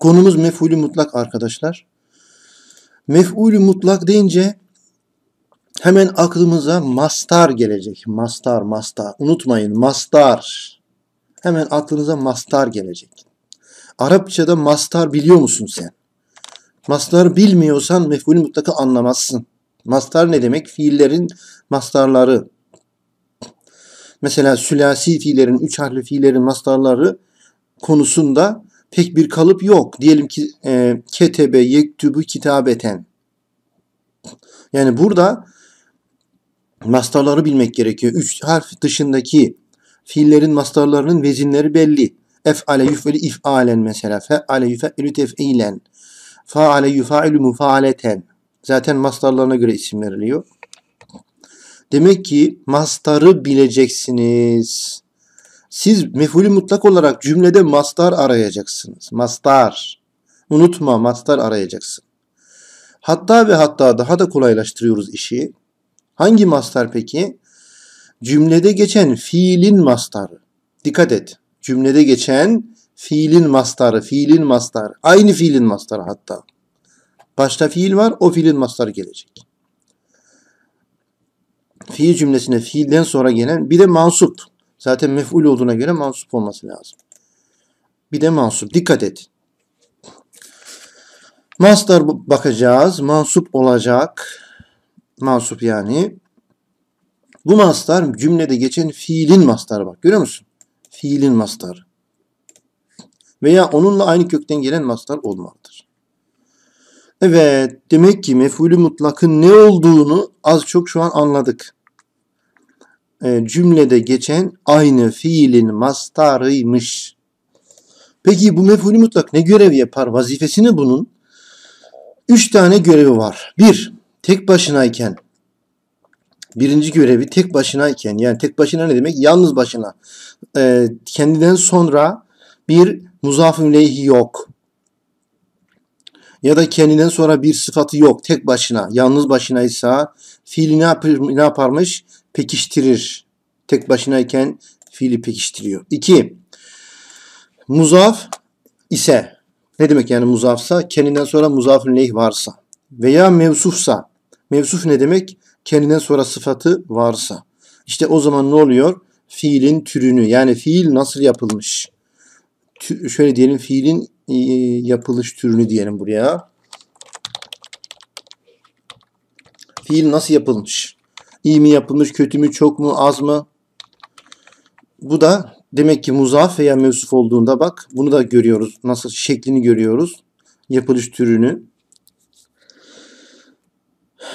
Konumuz mef'ulü mutlak arkadaşlar. Mef'ulü mutlak deyince hemen aklımıza mastar gelecek. Mastar, mastar. Unutmayın mastar. Hemen aklınıza mastar gelecek. Arapçada mastar biliyor musun sen? Mastar bilmiyorsan mef'ulü mutlakı anlamazsın. Mastar ne demek? Fiillerin mastarları. Mesela sülasi fiillerin, üç harfli fiillerin mastarları konusunda pek bir kalıp yok. Diyelim ki e, ketebe yektübü kitabeten. Yani burada mastarları bilmek gerekiyor. Üç harf dışındaki fiillerin mastarlarının vezinleri belli. Ef'ale yuf'eli if'alen mesela. Fe'ale yuf'elü tef'ilen. Fa'ale yuf'elü mufa'aleten. Zaten mastarlarına göre isim veriliyor. Demek ki mastarı bileceksiniz. Siz mefulü mutlak olarak cümlede mastar arayacaksınız. Mastar. Unutma mastar arayacaksın. Hatta ve hatta daha da kolaylaştırıyoruz işi. Hangi mastar peki? Cümlede geçen fiilin mastarı. Dikkat et. Cümlede geçen fiilin mastarı, fiilin mastarı. Aynı fiilin mastarı hatta. Başta fiil var, o fiilin mastarı gelecek. Fiil cümlesine fiilden sonra gelen bir de mansup. Zaten mef'ul olduğuna göre mansup olması lazım. Bir de mansup. Dikkat et. Mastar bakacağız. Mansup olacak. Mansup yani. Bu mastar cümlede geçen fiilin mastarı bak. Görüyor musun? Fiilin mastarı. Veya onunla aynı kökten gelen mastar olmalıdır. Evet. Demek ki mef'ulü mutlakın ne olduğunu az çok şu an anladık. E, cümlede geçen aynı fiilin mastarıymış. Peki bu mef'ulü mutlak ne görev yapar? Vazifesini bunun üç tane görevi var. Bir, tek başınayken birinci görevi tek başınayken yani tek başına ne demek? Yalnız başına. E, kendinden sonra bir muzafın leyhi yok. Ya da kendinden sonra bir sıfatı yok. Tek başına. Yalnız başınaysa fiili ne, yapır, ne yaparmış? pekiştirir. Tek başınayken fiili pekiştiriyor. 2. Muzaf ise ne demek yani muzafsa? Kendinden sonra muzafın leyh varsa veya mevsufsa. Mevsuf ne demek? Kendinden sonra sıfatı varsa. İşte o zaman ne oluyor? Fiilin türünü yani fiil nasıl yapılmış? şöyle diyelim fiilin e, yapılış türünü diyelim buraya. Fiil nasıl yapılmış? İyi mi yapılmış, kötü mü, çok mu, az mı? Bu da demek ki muzaf veya mevsuf olduğunda bak bunu da görüyoruz. Nasıl şeklini görüyoruz. Yapılış türünü.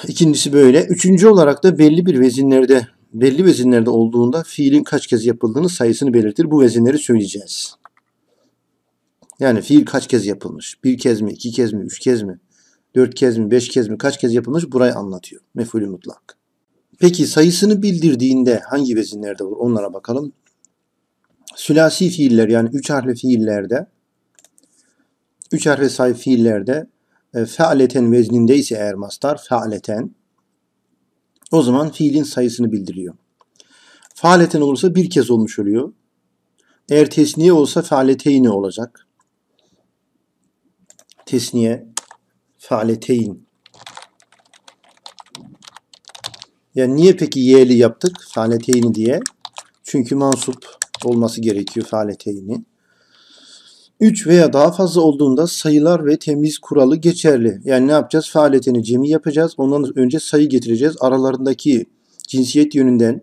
İkincisi böyle. Üçüncü olarak da belli bir vezinlerde belli vezinlerde olduğunda fiilin kaç kez yapıldığını sayısını belirtir. Bu vezinleri söyleyeceğiz. Yani fiil kaç kez yapılmış? Bir kez mi, iki kez mi, üç kez mi, dört kez mi, beş kez mi, kaç kez yapılmış? Burayı anlatıyor. Mefulü mutlak. Peki sayısını bildirdiğinde hangi vezinlerde olur? Onlara bakalım. Sülasi fiiller yani üç harfli fiillerde üç harfli sayf fiillerde e, fealeten vezninde ise eğer mastar fealeten o zaman fiilin sayısını bildiriyor. Faaleten olursa bir kez olmuş oluyor. Eğer tesniye olsa faaleteyni olacak. Tesniye faaleteyn Yani niye peki y'li yaptık faaleteyni diye? Çünkü mansup olması gerekiyor faaleteyni. 3 veya daha fazla olduğunda sayılar ve temiz kuralı geçerli. Yani ne yapacağız? Faaletini cemi yapacağız. Ondan önce sayı getireceğiz. Aralarındaki cinsiyet yönünden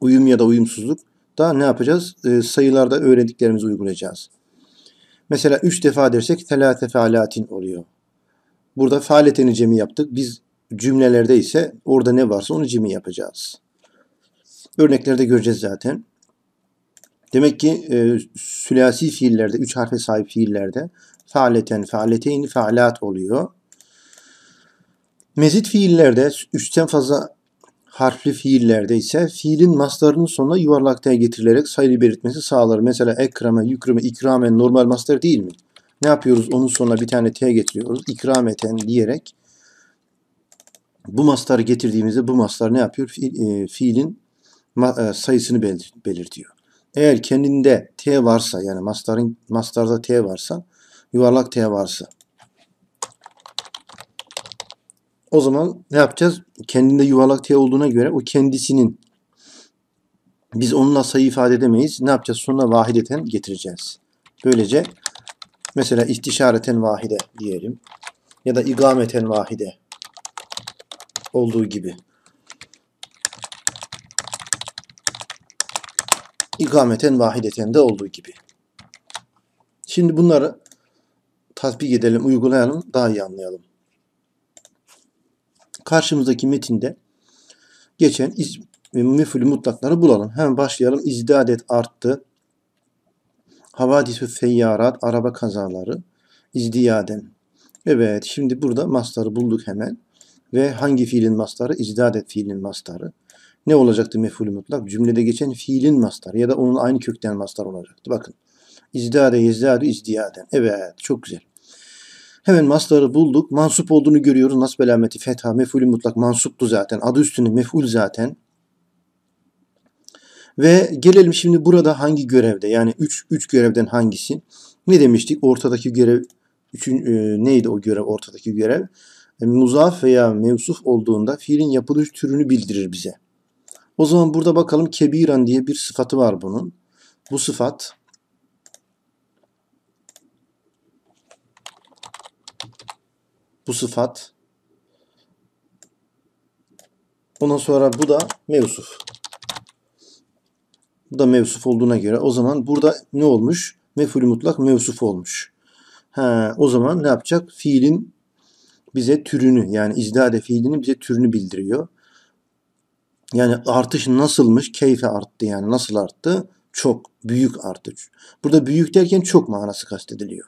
uyum ya da uyumsuzluk da ne yapacağız? E, sayılarda öğrendiklerimizi uygulayacağız. Mesela 3 defa dersek telate faalatin oluyor. Burada faaletini cemi yaptık. Biz Cümlelerde ise orada ne varsa onu cimi yapacağız. Örneklerde göreceğiz zaten. Demek ki e, sülasi fiillerde, üç harfe sahip fiillerde faaleten, faaleteyni, faalat oluyor. Mezit fiillerde, üçten fazla harfli fiillerde ise fiilin maslarının sonuna yuvarlaktaya getirilerek sayı belirtmesi sağlar. Mesela ekrame, yükreme, ikramen normal maslar değil mi? Ne yapıyoruz? Onun sonuna bir tane t getiriyoruz. İkrameten diyerek bu mastarı getirdiğimizde bu mastar ne yapıyor? E, fiilin e, sayısını belir, belirtiyor. Eğer kendinde t varsa yani mastarın mastarda t varsa yuvarlak t varsa o zaman ne yapacağız? Kendinde yuvarlak t olduğuna göre o kendisinin biz onunla sayı ifade edemeyiz. Ne yapacağız? Sonuna vahideten getireceğiz. Böylece mesela istişareten vahide diyelim ya da igameten vahide olduğu gibi. İkameten vahideten de olduğu gibi. Şimdi bunları tatbik edelim, uygulayalım, daha iyi anlayalım. Karşımızdaki metinde geçen müfül mutlakları bulalım. Hemen başlayalım. İzdadet arttı. Havadisü seyyarat, araba kazaları. İzdiyaden. Evet, şimdi burada masları bulduk hemen ve hangi fiilin mastarı? İcdadet fiilin mastarı. Ne olacaktı mef'ulü mutlak? Cümlede geçen fiilin mastarı ya da onun aynı kökten mastar olacaktı. Bakın. İzdade yezdadu izdiyaden. Evet çok güzel. Hemen mastarı bulduk. Mansup olduğunu görüyoruz. Nasb elameti fetha mef'ulü mutlak mansuptu zaten. Adı üstünde mef'ul zaten. Ve gelelim şimdi burada hangi görevde? Yani 3 3 görevden hangisi? Ne demiştik? Ortadaki görev üçün, e, neydi o görev? Ortadaki görev e, muzaf veya mevsuf olduğunda fiilin yapılış türünü bildirir bize. O zaman burada bakalım kebiran diye bir sıfatı var bunun. Bu sıfat bu sıfat ondan sonra bu da mevsuf. Bu da mevsuf olduğuna göre o zaman burada ne olmuş? Meful mutlak mevsuf olmuş. Ha, o zaman ne yapacak? Fiilin bize türünü yani izdade fiilini bize türünü bildiriyor. Yani artış nasılmış? Keyfe arttı yani nasıl arttı? Çok büyük artış. Burada büyük derken çok manası kastediliyor.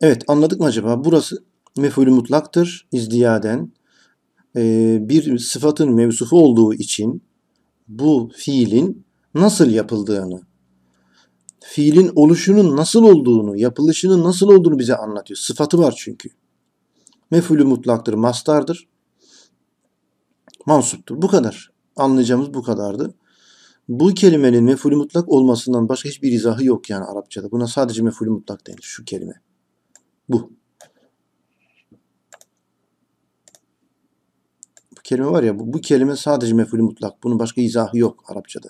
Evet anladık mı acaba? Burası mefulü mutlaktır. İzdiyaden ee, bir sıfatın mevsufu olduğu için bu fiilin nasıl yapıldığını, fiilin oluşunun nasıl olduğunu, yapılışının nasıl olduğunu bize anlatıyor. Sıfatı var çünkü. Mefulü mutlaktır, mastardır. Mansuptur. Bu kadar. Anlayacağımız bu kadardı. Bu kelimenin mefulü mutlak olmasından başka hiçbir izahı yok yani Arapçada. Buna sadece mefulü mutlak denir şu kelime. Bu. Bu kelime var ya bu, bu kelime sadece mefulü mutlak. Bunun başka izahı yok Arapçada.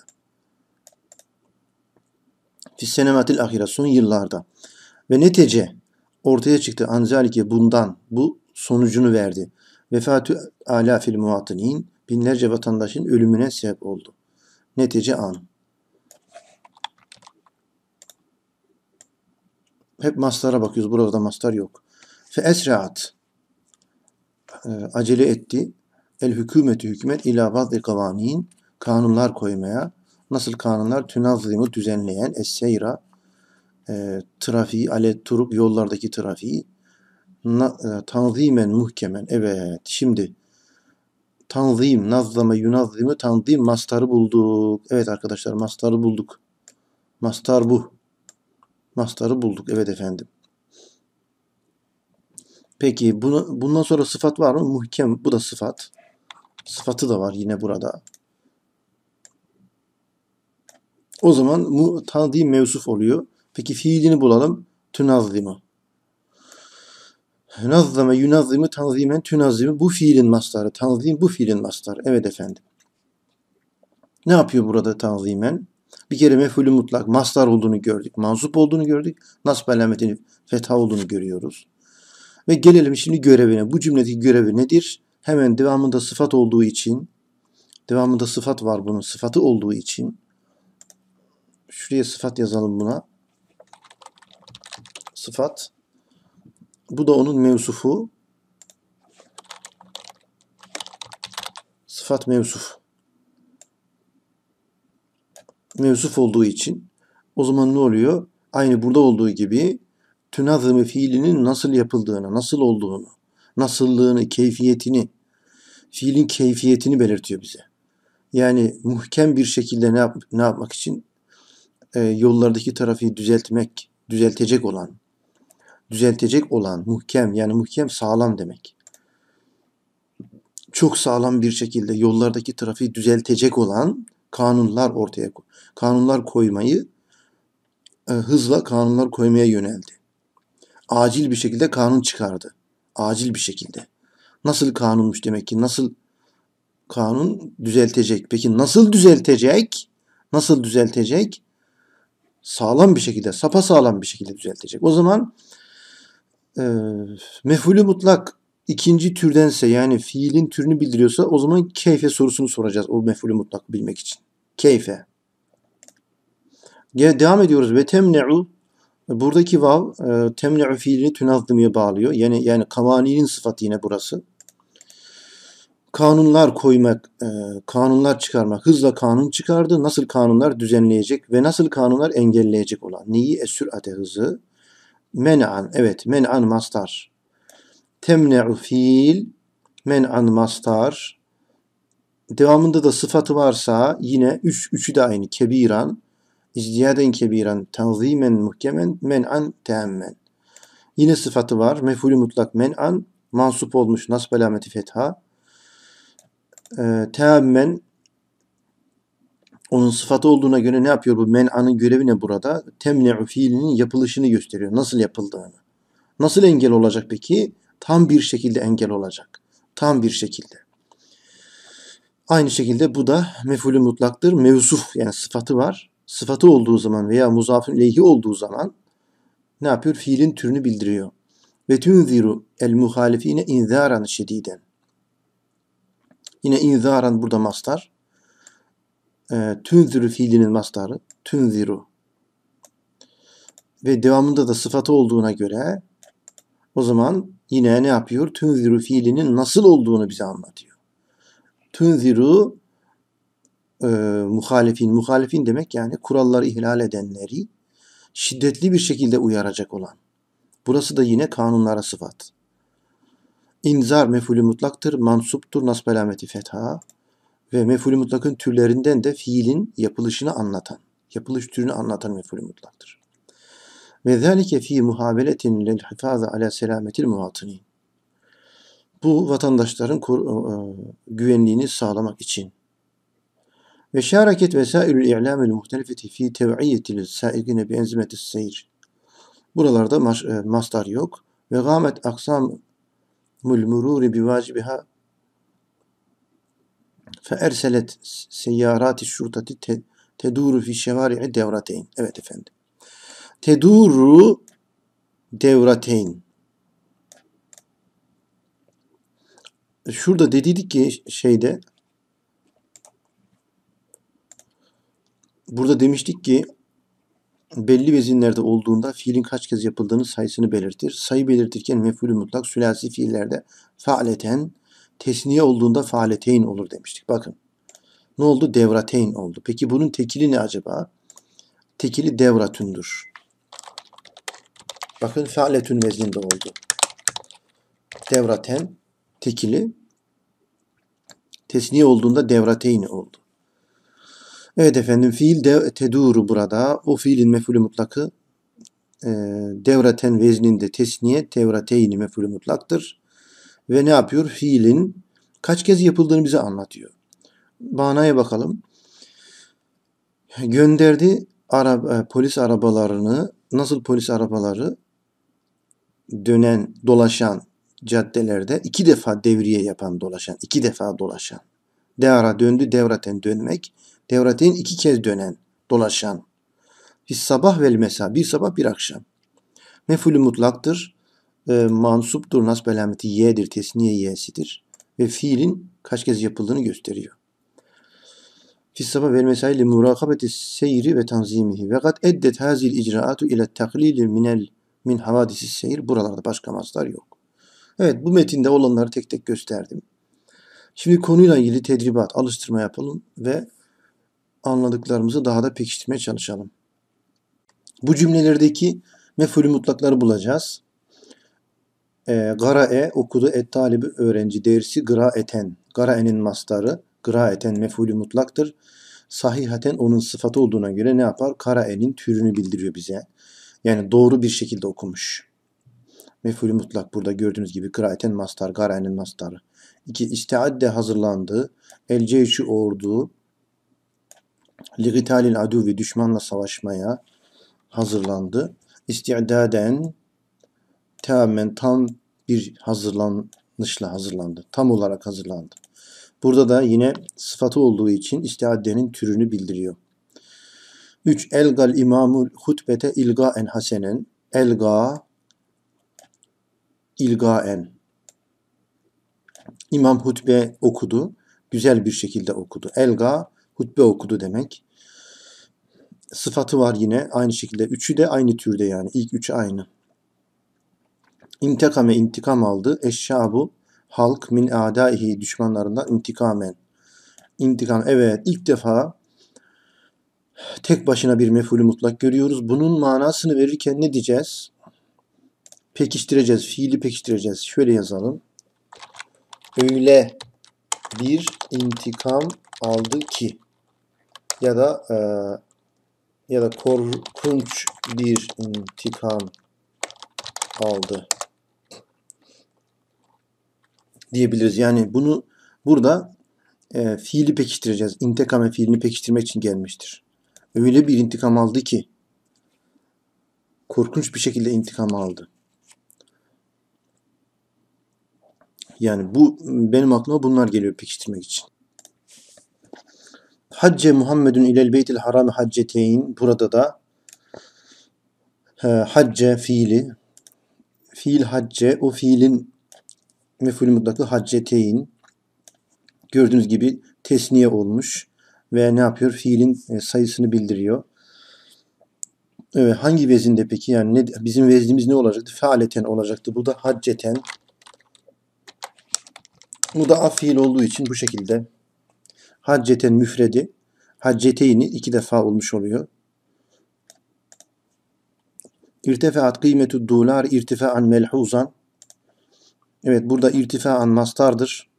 Fissenematil ahira son yıllarda. Ve netece ortaya çıktı anzalike bundan bu sonucunu verdi. Vefatü alafil muhatinin binlerce vatandaşın ölümüne sebep oldu. Netice an. Hep maslara bakıyoruz. Burada da maslar yok. Fe esraat. Ee, acele etti. El hükümeti hükümet ila bazı kavanin kanunlar koymaya. Nasıl kanunlar? Tünazzimu düzenleyen. Es-seyra. E, trafiği, alet turuk yollardaki trafiği e, tanzimen muhkemen. Evet şimdi tanzim, nazzame, yunazzimi, tanzim mastarı bulduk. Evet arkadaşlar mastarı bulduk. Mastar bu. Mastarı bulduk. Evet efendim. Peki bunu, bundan sonra sıfat var mı? Muhkem bu da sıfat. Sıfatı da var yine burada. O zaman mu, tanzim mevsuf oluyor. Peki fiilini bulalım. Tünazzimi. Nazzame yunazzimi tanzimen tünazzimi bu fiilin mastarı. Tanzim bu fiilin mastarı. Evet efendim. Ne yapıyor burada tanzimen? Bir kere mefulü mutlak mastar olduğunu gördük. Mansup olduğunu gördük. Nasb alametinin fetha olduğunu görüyoruz. Ve gelelim şimdi görevine. Bu cümledeki görevi nedir? Hemen devamında sıfat olduğu için devamında sıfat var bunun sıfatı olduğu için şuraya sıfat yazalım buna. Sıfat bu da onun mevsufu. Sıfat mevsuf. Mevsuf olduğu için o zaman ne oluyor? Aynı burada olduğu gibi tünazımı fiilinin nasıl yapıldığını, nasıl olduğunu, nasıllığını, keyfiyetini, fiilin keyfiyetini belirtiyor bize. Yani muhkem bir şekilde ne, yap, ne yapmak için? E, yollardaki tarafı düzeltmek, düzeltecek olan, düzeltecek olan muhkem yani muhkem sağlam demek. Çok sağlam bir şekilde yollardaki trafiği düzeltecek olan kanunlar ortaya kanunlar koymayı e, hızla kanunlar koymaya yöneldi. Acil bir şekilde kanun çıkardı. Acil bir şekilde. Nasıl kanunmuş demek ki? Nasıl kanun düzeltecek? Peki nasıl düzeltecek? Nasıl düzeltecek? Sağlam bir şekilde, sapa sağlam bir şekilde düzeltecek. O zaman e, mefulü mutlak ikinci türdense yani fiilin türünü bildiriyorsa o zaman keyfe sorusunu soracağız o mefulü mutlak bilmek için. Keyfe. Gene devam ediyoruz. Ve temne'u buradaki vav e, temne'u fiilini tünazdımıya bağlıyor. Yani yani kavaninin sıfatı yine burası. Kanunlar koymak, e, kanunlar çıkarmak. Hızla kanun çıkardı. Nasıl kanunlar düzenleyecek ve nasıl kanunlar engelleyecek olan. Neyi? E, sürate hızı Men'an. Evet. Men'an mastar. Temne'u fiil. Men'an mastar. Devamında da sıfatı varsa yine üç, üçü de aynı. Kebiran. İzdiyaden kebiran. Tanzimen muhkemen. Men'an teammen. Yine sıfatı var. Mefulü mutlak men'an. Mansup olmuş. Nasb alameti fetha. E, ee, teammen onun sıfatı olduğuna göre ne yapıyor bu men'anın görevi ne burada? Temne'u fiilinin yapılışını gösteriyor. Nasıl yapıldığını. Nasıl engel olacak peki? Tam bir şekilde engel olacak. Tam bir şekilde. Aynı şekilde bu da mefulü mutlaktır. Mevsuf yani sıfatı var. Sıfatı olduğu zaman veya muzafın leyhi olduğu zaman ne yapıyor? Fiilin türünü bildiriyor. Ve tünziru el muhalifine inzaran şediden. Yine inzaran burada mastar e, ee, tünziru fiilinin mastarı tünziru ve devamında da sıfatı olduğuna göre o zaman yine ne yapıyor? Tünziru fiilinin nasıl olduğunu bize anlatıyor. Tünziru e, muhalefin, muhalefin demek yani kuralları ihlal edenleri şiddetli bir şekilde uyaracak olan. Burası da yine kanunlara sıfat. İnzar mefulü mutlaktır, mansuptur, nasb alameti fetha. Ve mefulü mutlakın türlerinden de fiilin yapılışını anlatan, yapılış türünü anlatan mefulü mutlaktır. Ve zâlike fî muhabeletin lel hifâze alâ selâmetil muhatinîn. Bu vatandaşların e, e, güvenliğini sağlamak için. Ve şaraket vesailül i'lâmil muhtelifeti fî tev'iyyetil sâigine bi enzimetis seyir. Buralarda e, mastar yok. Ve gâmet aksam mul mururi bi vacibiha Feerselet seyyarati şurtati te, teduru fi şemari'i devrateyn. Evet efendim. Teduru devrateyn. Şurada dediydik ki şeyde burada demiştik ki belli vezinlerde olduğunda fiilin kaç kez yapıldığını sayısını belirtir. Sayı belirtirken mefulü mutlak sülasi fiillerde faaleten Tesniye olduğunda faaleteyn olur demiştik. Bakın. Ne oldu? Devrateyn oldu. Peki bunun tekili ne acaba? Tekili devratündür. Bakın fealetün vezninde oldu. Devraten tekili tesniye olduğunda devrateyni oldu. Evet efendim fiil dev, teduru burada. O fiilin mefulü mutlakı e, devraten vezninde tesniye devrateyni mefulü mutlaktır ve ne yapıyor? Fiilin kaç kez yapıldığını bize anlatıyor. Manaya bakalım. Gönderdi araba, e, polis arabalarını, nasıl polis arabaları dönen, dolaşan caddelerde iki defa devriye yapan dolaşan, iki defa dolaşan. Devra döndü, devraten dönmek, devraten iki kez dönen, dolaşan. Bir sabah vel mesa, bir sabah bir akşam. Mefulü mutlaktır e, mansuptur nasb alameti y'dir. Tesniye y'sidir. Ve fiilin kaç kez yapıldığını gösteriyor. Fisaba vel mesaili murakabeti seyri ve tanzimihi. Ve kat eddet hazil icraatu ile taklili minel min havadisi seyir. Buralarda başka maslar yok. Evet bu metinde olanları tek tek gösterdim. Şimdi konuyla ilgili tedribat, alıştırma yapalım ve anladıklarımızı daha da pekiştirmeye çalışalım. Bu cümlelerdeki mefulü mutlakları bulacağız. Ee, e, garae okudu et talibi öğrenci dersi gra eten. Garae'nin mastarı gra eten mefulü mutlaktır. Sahihaten onun sıfatı olduğuna göre ne yapar? Karae'nin türünü bildiriyor bize. Yani doğru bir şekilde okumuş. Mefulü mutlak burada gördüğünüz gibi gra kıraeten mastar, garaenin mastarı. İki, istiadde hazırlandı. El ceyşi ordu. Ligitalil aduvi düşmanla savaşmaya hazırlandı. İstiadaden tamamen tam bir hazırlanışla hazırlandı. Tam olarak hazırlandı. Burada da yine sıfatı olduğu için istiaddenin türünü bildiriyor. 3. Elgal imamul hutbete ilga en hasenen. Elga ilga en İmam hutbe okudu. Güzel bir şekilde okudu. Elga hutbe okudu demek. Sıfatı var yine aynı şekilde. Üçü de aynı türde yani. ilk üçü aynı. İntekame intikam aldı. Eşşabu halk min adaihi düşmanlarından intikamen. İntikam evet ilk defa tek başına bir mefulü mutlak görüyoruz. Bunun manasını verirken ne diyeceğiz? Pekiştireceğiz, fiili pekiştireceğiz. Şöyle yazalım. Öyle bir intikam aldı ki ya da e, ya da korkunç bir intikam aldı diyebiliriz. Yani bunu burada e, fiili pekiştireceğiz. İntikamı fiilini pekiştirmek için gelmiştir. Öyle bir intikam aldı ki korkunç bir şekilde intikam aldı. Yani bu benim aklıma bunlar geliyor pekiştirmek için. Hacce Muhammedun ilel beytil harami hacceteyn burada da e, hacce fiili fiil hacce o fiilin meful mutlakı hacceteyn. Gördüğünüz gibi tesniye olmuş ve ne yapıyor? Fiilin e, sayısını bildiriyor. Evet, hangi vezinde peki? Yani ne, bizim veznimiz ne olacaktı? Fealeten olacaktı. Bu da hacceten. Bu da fiil olduğu için bu şekilde hacceten müfredi hacceteyni iki defa olmuş oluyor. İrtefeat kıymetu dolar irtifaan melhuzan Evet burada irtifaan mastardır.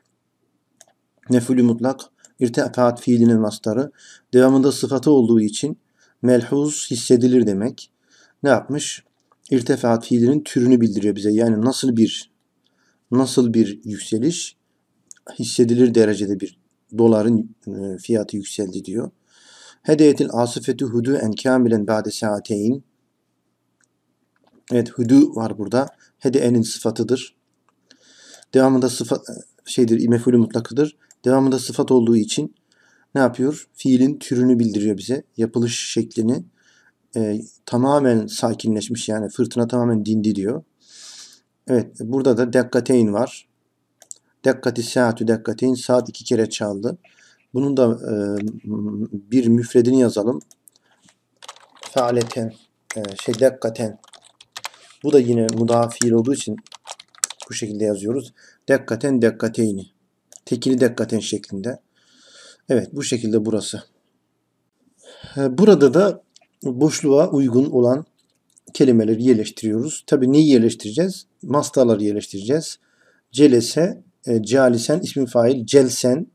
Nefülü mutlak irtifaat fiilinin mastarı. Devamında sıfatı olduğu için melhuz hissedilir demek. Ne yapmış? İrtifaat fiilinin türünü bildiriyor bize. Yani nasıl bir nasıl bir yükseliş hissedilir derecede bir doların e, fiyatı yükseldi diyor. Hedeyetil asifeti hudu en kamilen ba'de saateyn. Evet hudu var burada. Hedeyenin sıfatıdır. Devamında sıfat e, şeydir imefulü mutlakıdır. Devamında sıfat olduğu için ne yapıyor? Fiilin türünü bildiriyor bize. Yapılış şeklini e, tamamen sakinleşmiş yani fırtına tamamen dindi diyor. Evet burada da dekkateyn var. Dekkati saatü dekkateyn saat iki kere çaldı. Bunun da e, bir müfredini yazalım. Fealeten e, şey dekkaten. Bu da yine mudafil olduğu için bu şekilde yazıyoruz. Dekkaten dekkateyni. Tekili dekkaten şeklinde. Evet bu şekilde burası. Ee, burada da boşluğa uygun olan kelimeleri yerleştiriyoruz. Tabi neyi yerleştireceğiz? Mastaları yerleştireceğiz. Celese, e, calisen, ismin fail, celsen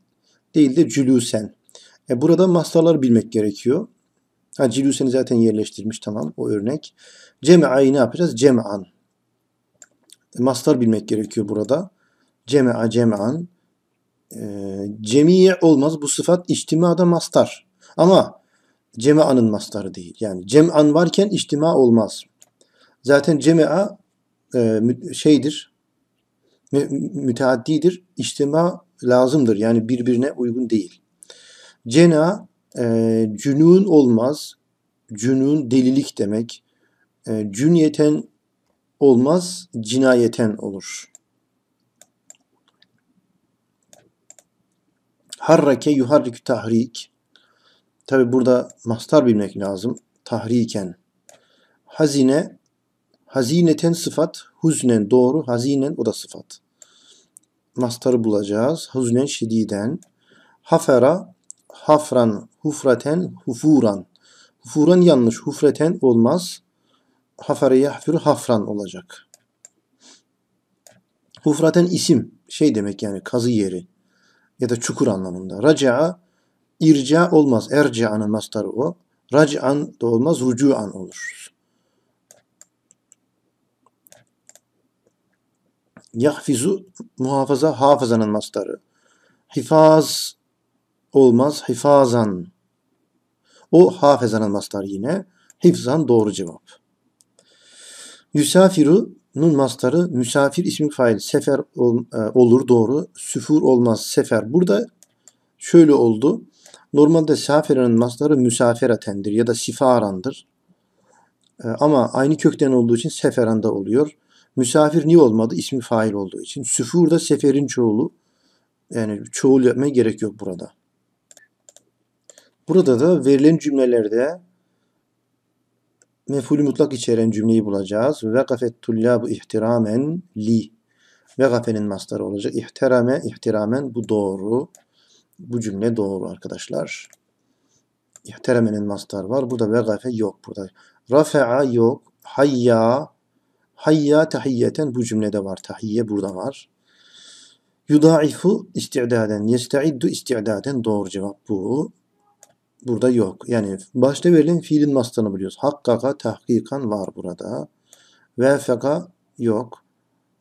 değil de cülüsen. E, burada mastaları bilmek gerekiyor. Ha, cülüseni zaten yerleştirmiş tamam o örnek. Cem'a'yı ne yapacağız? Cem'an mastar bilmek gerekiyor burada. Cema'a cema'an. E, cemiye olmaz. Bu sıfat içtimada mastar. Ama cema'nın mastarı değil. Yani cem'an varken içtima olmaz. Zaten cema'a e, şeydir. Mü, müteaddidir. İçtima lazımdır. Yani birbirine uygun değil. Cena e, cünun olmaz. Cünun delilik demek. E, cünyeten olmaz, cinayeten olur. Harrake yuharrikü tahrik. Tabi burada mastar bilmek lazım. Tahriken. Hazine, hazineten sıfat, huznen doğru, hazinen o da sıfat. Mastarı bulacağız. Huznen şididen. Hafera, hafran, hufraten, hufuran. Hufuran yanlış, hufreten olmaz hafere yahfürü hafran olacak. Hufraten isim şey demek yani kazı yeri ya da çukur anlamında. Raca'a irca olmaz. Erca'nın mastarı o. Rac'an da olmaz. Rucu'an olur. Yahfizu muhafaza hafızanın mastarı. Hifaz olmaz. Hifazan. O hafızanın mastarı yine. Hifzan doğru cevap. Yusafiru nun mastarı müsafir ismi fail. Sefer ol, e, olur doğru. Süfur olmaz sefer. Burada şöyle oldu. Normalde safirenin mastarı müsafiratendir ya da sifarandır. E, ama aynı kökten olduğu için seferanda oluyor. Müsafir niye olmadı? İsmi fail olduğu için. Süfur da seferin çoğulu. Yani çoğul yapmaya gerek yok burada. Burada da verilen cümlelerde mefulü mutlak içeren cümleyi bulacağız. Ve gafet tullabu ihtiramen li. Ve gafenin mastarı olacak. İhtirame, ihtiramen bu doğru. Bu cümle doğru arkadaşlar. İhtiramenin mastar var. Burada ve gafe yok. Burada rafa'a yok. Hayya. Hayya tahiyyeten bu cümlede var. Tahiyye burada var. Yudaifu isti'daden. Yesta'iddu isti'daden. Doğru cevap bu burada yok. Yani başta verilen fiilin mastarını biliyoruz. Hakkaka tahkikan var burada. Vefeka yok.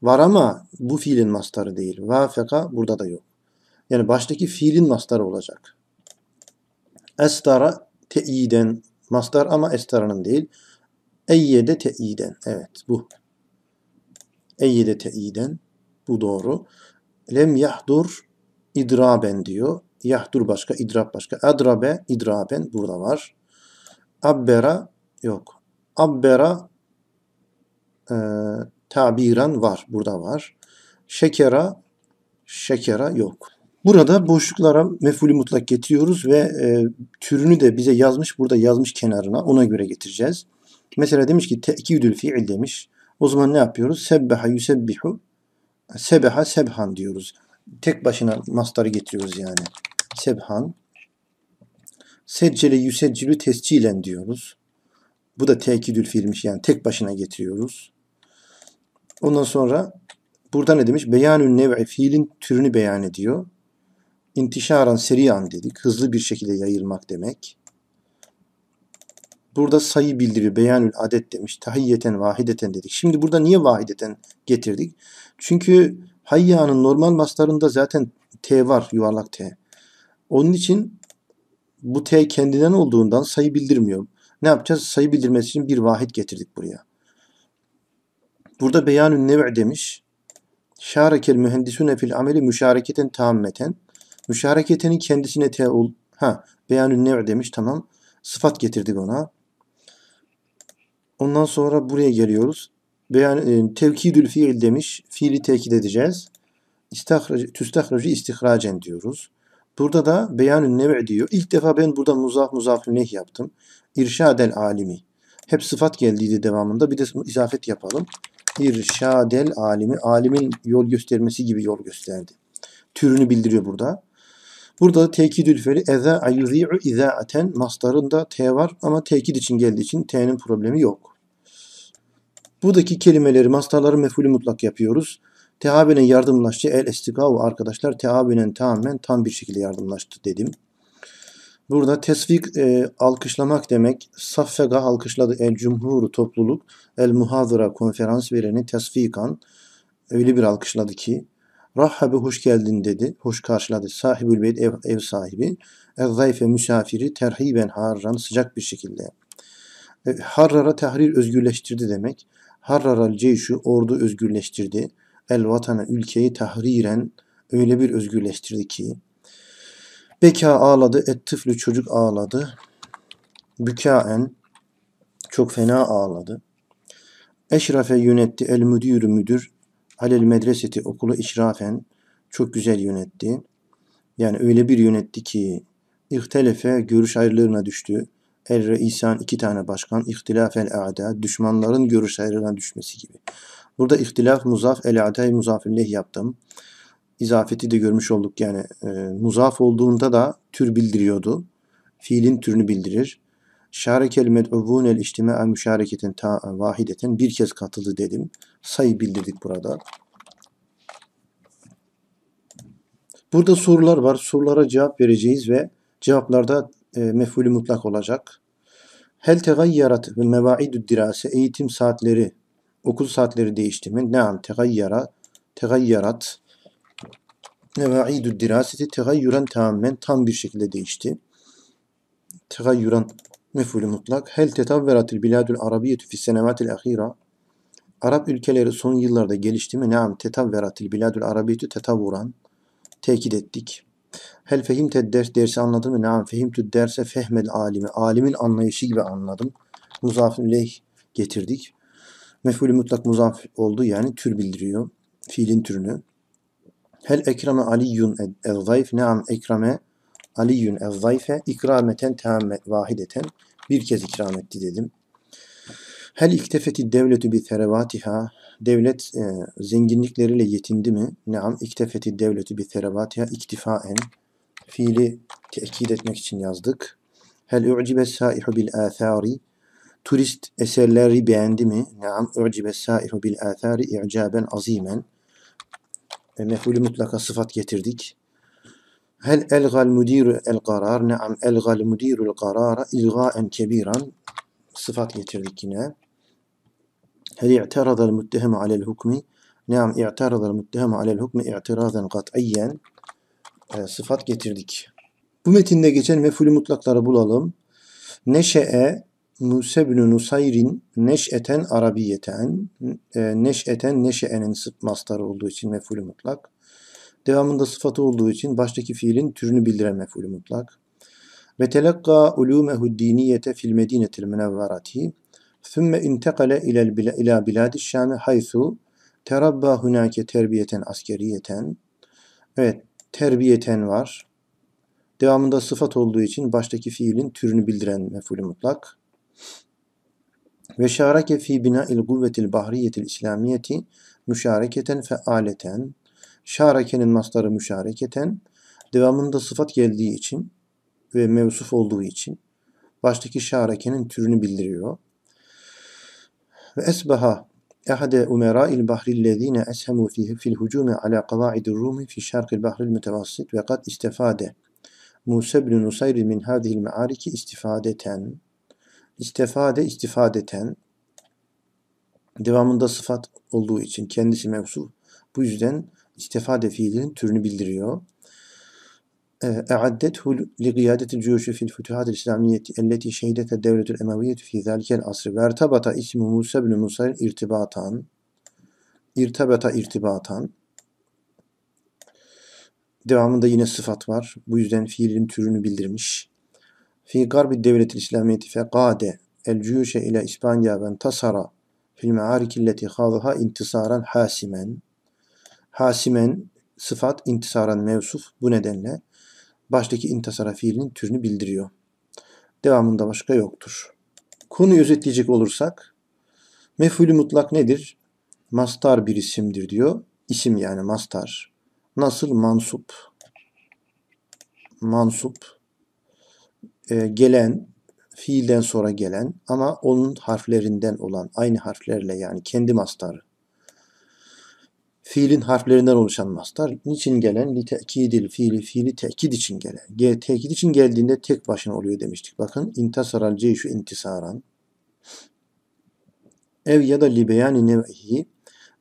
Var ama bu fiilin mastarı değil. Vefeka burada da yok. Yani baştaki fiilin mastarı olacak. Estara teyiden mastar ama estaranın değil. Eyyede teyiden Evet bu. Eyyede teyiden Bu doğru. Lem yahdur idraben diyor. Yahdur başka, idrab başka. Adrabe, idraben burada var. Abbera yok. Abbera e, tabiren var. Burada var. Şekera şekera yok. Burada boşluklara mefulü mutlak getiriyoruz ve e, türünü de bize yazmış. Burada yazmış kenarına. Ona göre getireceğiz. Mesela demiş ki tekidül fiil demiş. O zaman ne yapıyoruz? Sebbeha yusebbihu. Sebeha sebhan diyoruz. Tek başına mastarı getiriyoruz yani sebhan. Seccele yüseccilü tescilen diyoruz. Bu da tekidül fiilmiş yani tek başına getiriyoruz. Ondan sonra burada ne demiş? Beyanül nev'i fiilin türünü beyan ediyor. İntişaran seriyan dedik. Hızlı bir şekilde yayılmak demek. Burada sayı bildiri beyanül adet demiş. Tahiyyeten vahideten dedik. Şimdi burada niye vahideten getirdik? Çünkü hayyanın normal maslarında zaten T var yuvarlak T. Onun için bu t kendinden olduğundan sayı bildirmiyor. Ne yapacağız? Sayı bildirmesi için bir vahit getirdik buraya. Burada beyanün nev' demiş. Şarekel mühendisune fil ameli müşareketen tammeten. Müşareketenin kendisine t ol. Ha, beyanün nev' demiş. Tamam. Sıfat getirdik ona. Ondan sonra buraya geliyoruz. Beyan, e, tevkidül fiil demiş. Fiili tekit edeceğiz. İstihrac, tüstahracı istihracen diyoruz. Burada da beyanün nev'i diyor. İlk defa ben burada muzaf muzaf neh yaptım. el alimi. Hep sıfat geldiydi devamında. Bir de izafet yapalım. el alimi. Alimin yol göstermesi gibi yol gösterdi. Türünü bildiriyor burada. Burada tekidül feli eza ayuzi'u iza'aten mastarında t var ama tekid için geldiği için t'nin problemi yok. Buradaki kelimeleri mastarları mefulü mutlak yapıyoruz. Teabünen yardımlaştı. El istigav arkadaşlar teabünen tamamen tam bir şekilde yardımlaştı dedim. Burada tesvik e, alkışlamak demek. Saffega alkışladı el cumhur topluluk. El muhazıra konferans vereni tesvikan öyle bir alkışladı ki Rahhabe hoş geldin dedi. Hoş karşıladı. Sahibül beyt ev, ev sahibi. El zayfe misafiri terhiben harran sıcak bir şekilde. E, harrara tahrir özgürleştirdi demek. Harrara ceyşu ordu özgürleştirdi el vatanı ülkeyi tahriren öyle bir özgürleştirdi ki beka ağladı et tıflü çocuk ağladı bükaen çok fena ağladı eşrafe yönetti el Müdür müdür alel medreseti okulu işrafen çok güzel yönetti. Yani öyle bir yönetti ki ihtelefe görüş ayrılığına düştü. El reisan iki tane başkan ihtilafel a'da düşmanların görüş ayrılığına düşmesi gibi. Burada ihtilaf muzaf ele atay muzafilleh yaptım. İzafeti de görmüş olduk yani e, muzaf olduğunda da tür bildiriyordu. Fiilin türünü bildirir. Şarekel med'uvunel içtima'a müşareketin ta e, vahideten bir kez katıldı dedim. Sayı bildirdik burada. Burada sorular var. Sorulara cevap vereceğiz ve cevaplarda e, mefulü mutlak olacak. Hel tegayyarat ve mevaidü dirase eğitim saatleri okul saatleri değişti mi? Naam tegayyara tegayyarat nevaidu diraseti tegayyuran tamamen tam bir şekilde değişti. Tegayyuran mefulü mutlak. Hel tetavveratil biladül arabiyetü fissenematil ahira Arap ülkeleri son yıllarda gelişti mi? Naam tetavveratil biladül arabiyetü tetavvuran tekit ettik. Hel fehimte ders dersi anladın mı? Naam fehimtü derse fehmel alimi. Alimin anlayışı gibi anladım. Muzafun leh getirdik. Mef'ulü mutlak muzaf oldu yani tür bildiriyor. Fiilin türünü. Hel ekrame aliyyun el zayf. neam ekrame aliyyun el zayfe. ikrameten teammet vahideten. Bir kez ikram etti dedim. Hel iktefeti devletü bi terevatiha. Devlet e, zenginlikleriyle yetindi mi? neam iktefeti devletü bi terevatiha iktifaen. Fiili tekit etmek için yazdık. Hel u'cibe saihu bil athari. Turist eserleri beğendi mi? Naam u'cibe sairu bil athari i'caben azimen. E, mef'ulü mutlaka sıfat getirdik. Hel elgal müdiru el karar. Naam elgal müdiru el karara ilgaen kebiran. Sıfat getirdik yine. Hel i'terada el müttehemu alel hukmi. Naam i'terada el müttehemu alel hukmi i'tirazen kat'iyen. E, sıfat getirdik. Bu metinde geçen mef'ulü mutlakları bulalım. Neşe'e Musa bin Nusayr'in neş'eten arabiyeten, e, neş'eten neşe'enin mastarı olduğu için mefulü mutlak. Devamında sıfatı olduğu için baştaki fiilin türünü bildiren mefulü mutlak. Ve telakka ulûmehu diniyete fil medinetil münevverati. Thümme intekale ila biladi şami haythu terabba hunake terbiyeten askeriyeten. Evet, terbiyeten var. Devamında sıfat olduğu için baştaki fiilin türünü bildiren mefulü mutlak. Ve şareke fi bina'il kuvvetil bahriyetil İslamiyeti müşareketen fealeten. Şarekenin masları müşareketen. Devamında sıfat geldiği için ve mevsuf olduğu için baştaki şarekenin türünü bildiriyor. Ve esbaha ehade umera'il bahrillezine eshemu fil hucume ala kavaidir rumi fi şarkil bahril mütevassit ve kad istifade. Musa bin Nusayr min hadihil me'ariki istifadeten. İstifade istifadeten devamında sıfat olduğu için kendisi mevsuf. Bu yüzden istifade fiilinin türünü bildiriyor. أعدته لقيادة الجيوش في الفتوحات الإسلامية التي شهدتها الدولة الأموية في ذلك العصر وارتبط اسم موسى بن موسى ارتباطا ارتبط ارتباطا Devamında yine sıfat var. Bu yüzden fiilin türünü bildirmiş fi garbi devleti İslamiyeti fekade el cüyüşe ile İspanya ben tasara fil me'ariki illeti khadaha intisaran hasimen. Hasimen sıfat intisaran mevsuf bu nedenle baştaki intisara fiilinin türünü bildiriyor. Devamında başka yoktur. Konuyu özetleyecek olursak mefulü mutlak nedir? Mastar bir isimdir diyor. İsim yani mastar. Nasıl mansup? Mansup e, gelen, fiilden sonra gelen ama onun harflerinden olan aynı harflerle yani kendi mastarı. Fiilin harflerinden oluşan mastar. Niçin gelen? Li tekidil fiili, fiili tekid için gelen. Ge, tekid için geldiğinde tek başına oluyor demiştik. Bakın intasaral şu intisaran. Ev ya da li beyani nev'ihi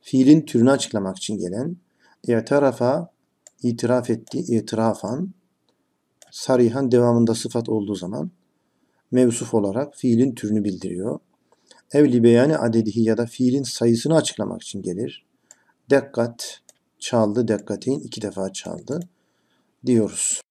fiilin türünü açıklamak için gelen. İ'tarafa itiraf etti, itirafan sarihan devamında sıfat olduğu zaman mevsuf olarak fiilin türünü bildiriyor. Evli beyani adedihi ya da fiilin sayısını açıklamak için gelir. Dekkat çaldı, dekkatin iki defa çaldı diyoruz.